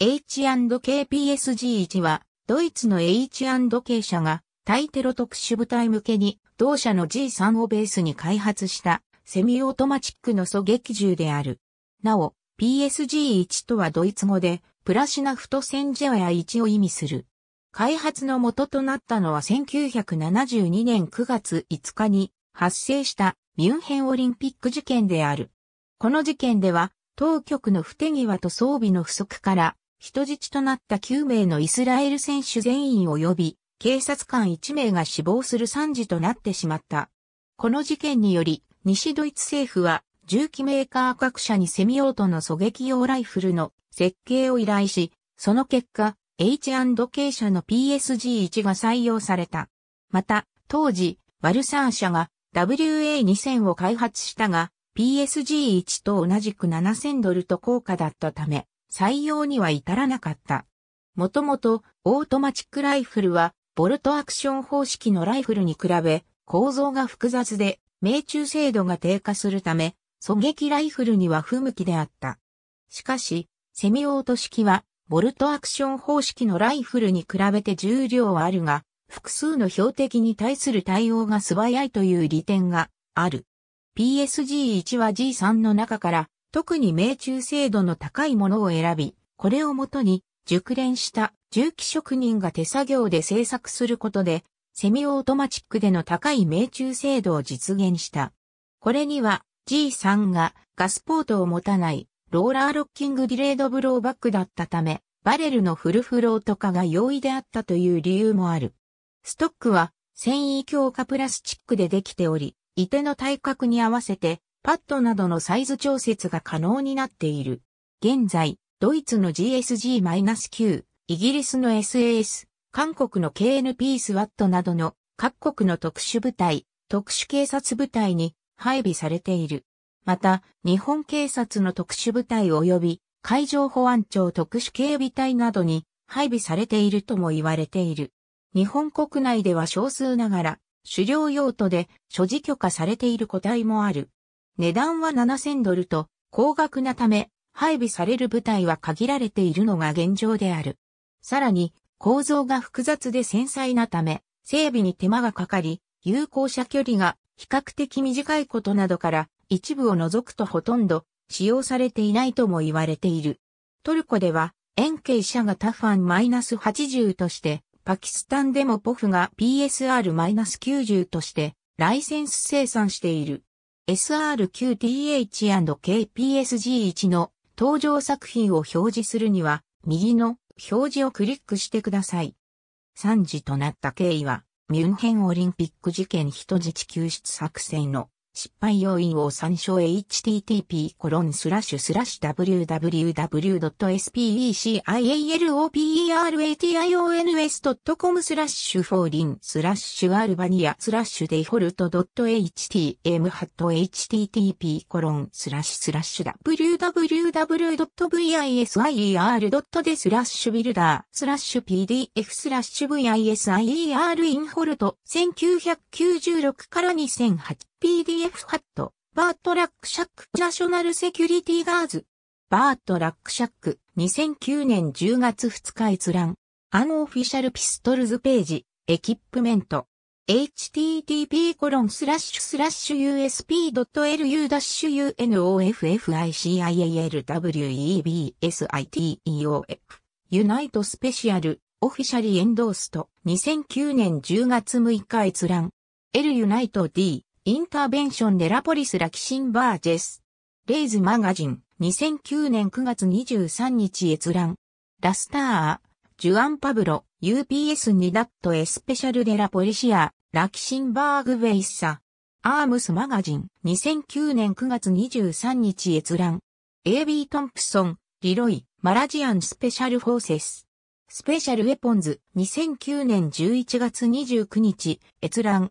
H&KPSG1 は、ドイツの H&K 社が、対テロ特殊部隊向けに、同社の G3 をベースに開発した、セミオートマチックの狙撃銃である。なお、PSG1 とはドイツ語で、プラシナフトセンジェア1を意味する。開発の元となったのは1972年9月5日に発生したミュンヘンオリンピック事件である。この事件では、当局の不手際と装備の不足から、人質となった9名のイスラエル選手全員及び、警察官1名が死亡する惨事となってしまった。この事件により、西ドイツ政府は、銃器メーカー各社にセミオートの狙撃用ライフルの設計を依頼し、その結果、H&K 社の PSG1 が採用された。また、当時、ワルサー社が WA2000 を開発したが、PSG1 と同じく7000ドルと高価だったため、採用には至らなかった。もともと、オートマチックライフルは、ボルトアクション方式のライフルに比べ、構造が複雑で、命中精度が低下するため、狙撃ライフルには不向きであった。しかし、セミオート式は、ボルトアクション方式のライフルに比べて重量はあるが、複数の標的に対する対応が素早いという利点がある。PSG1 は G3 の中から特に命中精度の高いものを選び、これをもとに熟練した重機職人が手作業で製作することで、セミオートマチックでの高い命中精度を実現した。これには G3 がガスポートを持たないローラーロッキングディレードブローバックだったため、バレルのフルフロート化が容易であったという理由もある。ストックは繊維強化プラスチックでできており、い手の体格に合わせてパッドなどのサイズ調節が可能になっている。現在、ドイツの GSG-9、イギリスの SAS、韓国の KNP スワットなどの各国の特殊部隊、特殊警察部隊に配備されている。また、日本警察の特殊部隊及び海上保安庁特殊警備隊などに配備されているとも言われている。日本国内では少数ながら、狩猟用途で所持許可されている個体もある。値段は7000ドルと高額なため、配備される部隊は限られているのが現状である。さらに、構造が複雑で繊細なため、整備に手間がかかり、有効者距離が比較的短いことなどから、一部を除くとほとんど使用されていないとも言われている。トルコでは、円形車がタファン -80 として、パキスタンでもポフが PSR-90 として、ライセンス生産している。SRQTH&KPSG1 の登場作品を表示するには、右の表示をクリックしてください。3時となった経緯は、ミュンヘンオリンピック事件人質救出作戦の失敗要因を参照 http://www.specialoperations.com スラッシュフォーリンスラッシュアルバニアスラッシュデフォルト .htm ハット http コロンスラッシュスラッシュ www.visier.de スラッシュビルダースラッシュ pdf スラッシュ visier i n フォルト1996から2008 PDF ハット、バートラックシャック、ナショナルセキュリティガーズ。バートラックシャック、2009年10月2日閲覧。アンオフィシャルピストルズページ、エキップメント。http コロンスラッシュスラッシュ usp.lu-unofficialwebsiteof ユナイトスペシャルオフィシャリエンドースト2009年10月6日閲覧 L ユナイト D インターベンションでラポリス・ラキシンバージェス。レイズマガジン、2009年9月23日閲覧。ラスター、ジュアン・パブロ、u p s ニダットエスペシャルデラポリシア、ラキシンバーグ・ウェイッサ。アームスマガジン、2009年9月23日閲覧。AB トンプソン、リロイ、マラジアン・スペシャル・フォーセス。スペシャル・ウェポンズ、2009年11月29日、閲覧。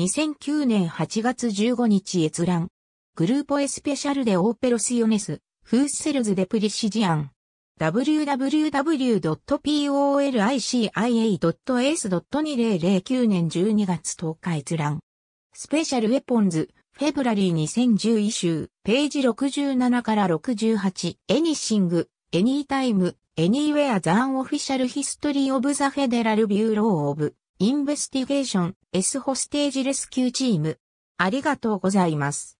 2009年8月15日閲覧。グルーポエスペシャルでオーペロスヨネス、フーセルズでプリシジアン。www.policia.s.2009 年12月10日閲覧。スペシャルウェポンズ、フェブラリー2011週、ページ67から68、エニシング、エニータイム、エニーウェアザンオフィシャルヒストリーオブザフェデラルビューローオブ、インベスティゲーション、S ホステージレスキューチーム。ありがとうございます。